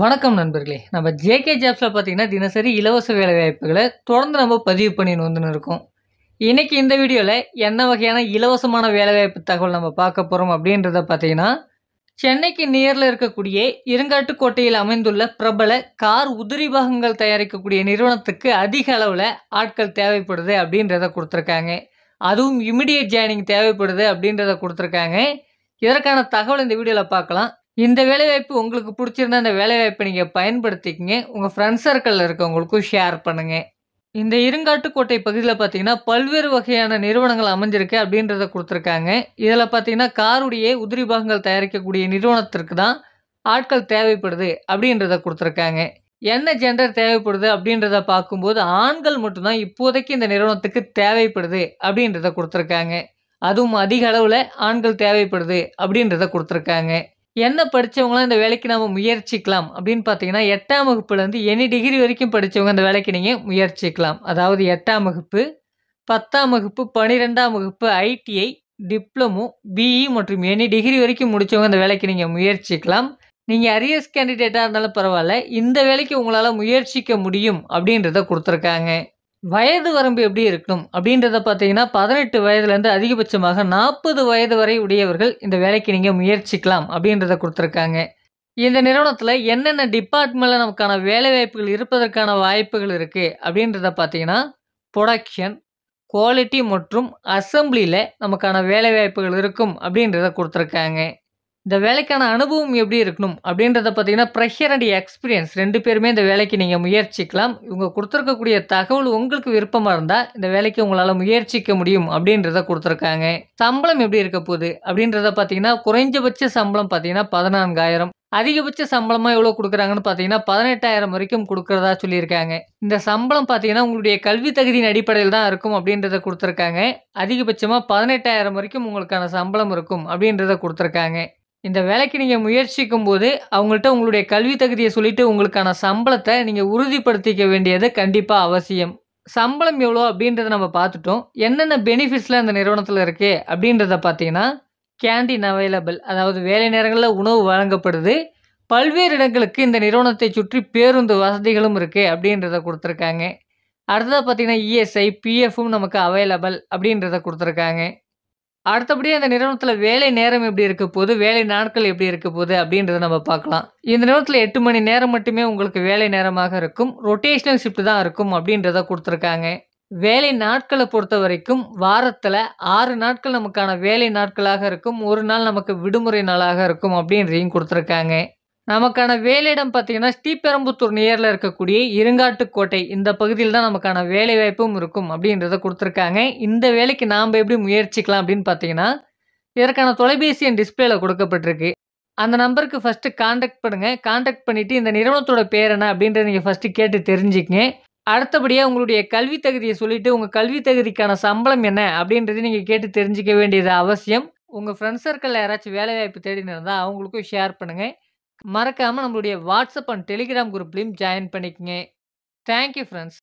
வணக்கம் நண்பர்களே நம்ம ஜேகே ஜாப்ஸில் பார்த்தீங்கன்னா தினசரி இலவச வேலைவாய்ப்புகளை தொடர்ந்து நம்ம பதிவு பண்ணின்னு வந்துன்னு இருக்கோம் இன்றைக்கி இந்த வீடியோவில் என்ன வகையான இலவசமான வேலைவாய்ப்பு தகவல் நம்ம பார்க்க போகிறோம் அப்படின்றத பார்த்தீங்கன்னா சென்னைக்கு நேரில் இருக்கக்கூடிய இருங்காட்டுக்கோட்டையில் அமைந்துள்ள பிரபல கார் உதிரி பாகங்கள் தயாரிக்கக்கூடிய நிறுவனத்துக்கு அதிக அளவில் ஆட்கள் தேவைப்படுது அப்படின்றத கொடுத்துருக்காங்க அதுவும் இமிடியட் ஜாயினிங் தேவைப்படுது அப்படின்றத கொடுத்துருக்காங்க இதற்கான தகவல் இந்த வீடியோவில் பார்க்கலாம் இந்த வேலைவாய்ப்பு உங்களுக்கு பிடிச்சிருந்த அந்த வேலைவாய்ப்பை நீங்கள் பயன்படுத்திக்கங்க உங்கள் ஃப்ரெண்ட்ஸ் சர்க்கிளில் இருக்கவங்களுக்கும் ஷேர் பண்ணுங்கள் இந்த இருங்காட்டுக்கோட்டை பகுதியில் பார்த்தீங்கன்னா பல்வேறு வகையான நிறுவனங்கள் அமைஞ்சிருக்கு அப்படின்றத கொடுத்துருக்காங்க இதில் பார்த்தீங்கன்னா காருடைய உதிரி பாகங்கள் தயாரிக்கக்கூடிய நிறுவனத்திற்கு தான் ஆட்கள் தேவைப்படுது அப்படின்றத கொடுத்துருக்காங்க என்ன ஜெண்டர் தேவைப்படுது அப்படின்றத பார்க்கும்போது ஆண்கள் மட்டும்தான் இப்போதைக்கு இந்த நிறுவனத்துக்கு தேவைப்படுது அப்படின்றத கொடுத்துருக்காங்க அதுவும் அதிக அளவில் ஆண்கள் தேவைப்படுது அப்படின்றத கொடுத்துருக்காங்க என்ன படித்தவங்களாம் இந்த வேலைக்கு நம்ம முயற்சிக்கலாம் அப்படின்னு பார்த்தீங்கன்னா எட்டாம் வகுப்புலேருந்து எனி டிகிரி வரைக்கும் படித்தவங்க அந்த வேலைக்கு நீங்கள் முயற்சிக்கலாம் அதாவது எட்டாம் வகுப்பு பத்தாம் வகுப்பு பன்னிரெண்டாம் வகுப்பு ஐடிஐ டிப்ளமோ பிஇ மற்றும் எனி டிகிரி வரைக்கும் முடித்தவங்க அந்த வேலைக்கு நீங்கள் முயற்சிக்கலாம் நீங்கள் அரியர்ஸ் கேண்டிடேட்டாக இருந்தாலும் பரவாயில்ல இந்த வேலைக்கு உங்களால் முயற்சிக்க முடியும் அப்படின்றத கொடுத்துருக்காங்க வயது வரம்பு எப்படி இருக்கணும் அப்படின்றத பார்த்தீங்கன்னா பதினெட்டு வயதுலேருந்து அதிகபட்சமாக நாற்பது வயது வரை உடையவர்கள் இந்த வேலைக்கு நீங்கள் முயற்சிக்கலாம் அப்படின்றத கொடுத்துருக்காங்க இந்த நிறுவனத்தில் என்னென்ன டிபார்ட்மெண்ட்டில் நமக்கான வேலை வாய்ப்புகள் இருப்பதற்கான வாய்ப்புகள் இருக்குது அப்படின்றத பார்த்தீங்கன்னா ப்ரொடக்ஷன் குவாலிட்டி மற்றும் அசம்பிளியில் நமக்கான வேலை வாய்ப்புகள் இருக்கும் அப்படின்றத கொடுத்துருக்காங்க இந்த வேலைக்கான அனுபவம் எப்படி இருக்கணும் அப்படின்றத பார்த்தீங்கன்னா ப்ரெஷர் அண்ட் எக்ஸ்பீரியன்ஸ் ரெண்டு பேருமே இந்த வேலைக்கு நீங்கள் முயற்சிக்கலாம் இவங்க கொடுத்துருக்கக்கூடிய தகவல் உங்களுக்கு விருப்பமாக இருந்தால் இந்த வேலைக்கு உங்களால் முயற்சிக்க முடியும் அப்படின்றத கொடுத்துருக்காங்க சம்பளம் எப்படி இருக்க போகுது அப்படின்றத பார்த்தீங்கன்னா குறைஞ்சபட்ச சம்பளம் பார்த்தீங்கன்னா பதினான்காயிரம் அதிகபட்ச சம்பளமாக எவ்வளோ கொடுக்குறாங்கன்னு பார்த்தீங்கன்னா பதினெட்டாயிரம் வரைக்கும் கொடுக்குறதா சொல்லியிருக்காங்க இந்த சம்பளம் பார்த்தீங்கன்னா உங்களுடைய கல்வி தகுதியின் அடிப்படையில் தான் இருக்கும் அப்படின்றத கொடுத்துருக்காங்க அதிகபட்சமாக பதினெட்டாயிரம் வரைக்கும் உங்களுக்கான சம்பளம் இருக்கும் அப்படின்றத கொடுத்துருக்காங்க இந்த வேலைக்கு நீங்கள் முயற்சிக்கும் போது அவங்கள்ட்ட உங்களுடைய கல்வி தகுதியை சொல்லிவிட்டு உங்களுக்கான சம்பளத்தை நீங்கள் உறுதிப்படுத்திக்க வேண்டியது கண்டிப்பாக அவசியம் சம்பளம் எவ்வளோ அப்படின்றத நம்ம பார்த்துட்டோம் என்னென்ன பெனிஃபிட்ஸில் இந்த நிறுவனத்தில் இருக்குது அப்படின்றத பார்த்தீங்கன்னா கேண்டீன் அவைலபிள் அதாவது வேலை நேரங்களில் உணவு வழங்கப்படுது பல்வேறு இடங்களுக்கு இந்த நிறுவனத்தை சுற்றி பேருந்து வசதிகளும் இருக்குது அப்படின்றத கொடுத்துருக்காங்க அடுத்ததாக பார்த்திங்கன்னா இஎஸ்ஐ e பிஎஃப்பும் நமக்கு அவைலபிள் அப்படின்றத கொடுத்துருக்காங்க அடுத்தபடி அந்த நிறுவனத்தில் வேலை நேரம் எப்படி இருக்க போது வேலை நாட்கள் எப்படி இருக்க போது அப்படின்றத நம்ம பார்க்கலாம் இந்த நிறுவனத்தில் எட்டு மணி நேரம் மட்டுமே உங்களுக்கு வேலை நேரமாக இருக்கும் ரொட்டேஷனல் ஷிஃப்ட் தான் இருக்கும் அப்படின்றத கொடுத்துருக்காங்க வேலை நாட்களை பொறுத்த வரைக்கும் வாரத்தில் ஆறு நாட்கள் நமக்கான வேலை நாட்களாக இருக்கும் ஒரு நாள் நமக்கு விடுமுறை நாளாக இருக்கும் அப்படின்றதையும் கொடுத்துருக்காங்க நமக்கான வேலையிடம் பார்த்தீங்கன்னா ஸ்ரீபெரும்புத்தூர் நியரில் இருக்கக்கூடிய இருங்காட்டுக்கோட்டை இந்த பகுதியில் தான் நமக்கான வேலை வாய்ப்பும் இருக்கும் அப்படின்றத கொடுத்துருக்காங்க இந்த வேலைக்கு நாம் எப்படி முயற்சிக்கலாம் அப்படின்னு பார்த்தீங்கன்னா இதற்கான தொலைபேசி என் டிஸ்பிளேல கொடுக்கப்பட்டிருக்கு அந்த நம்பருக்கு ஃபஸ்ட்டு காண்டாக்ட் பண்ணுங்கள் காண்டாக்ட் பண்ணிவிட்டு இந்த நிறுவனத்தோட பேர் என்ன அப்படின்றத நீங்கள் ஃபஸ்ட்டு கேட்டு தெரிஞ்சுக்கங்க அடுத்தபடியாக உங்களுடைய கல்வி தகுதியை சொல்லிவிட்டு உங்கள் கல்வி தகுதிக்கான சம்பளம் என்ன அப்படின்றத நீங்கள் கேட்டு தெரிஞ்சிக்க வேண்டியது அவசியம் உங்கள் ஃப்ரெண்ட்ஸ் சர்க்கிளில் யாராச்சும் வேலைவாய்ப்பு தேடின்னு இருந்தால் அவங்களுக்கும் ஷேர் பண்ணுங்கள் மறக்காமல் நம்மளுடைய வாட்ஸ்அப் அண்ட் டெலிகிராம் குரூப்லேயும் ஜாயின் பண்ணிக்கங்க தேங்க்யூ ஃப்ரெண்ட்ஸ்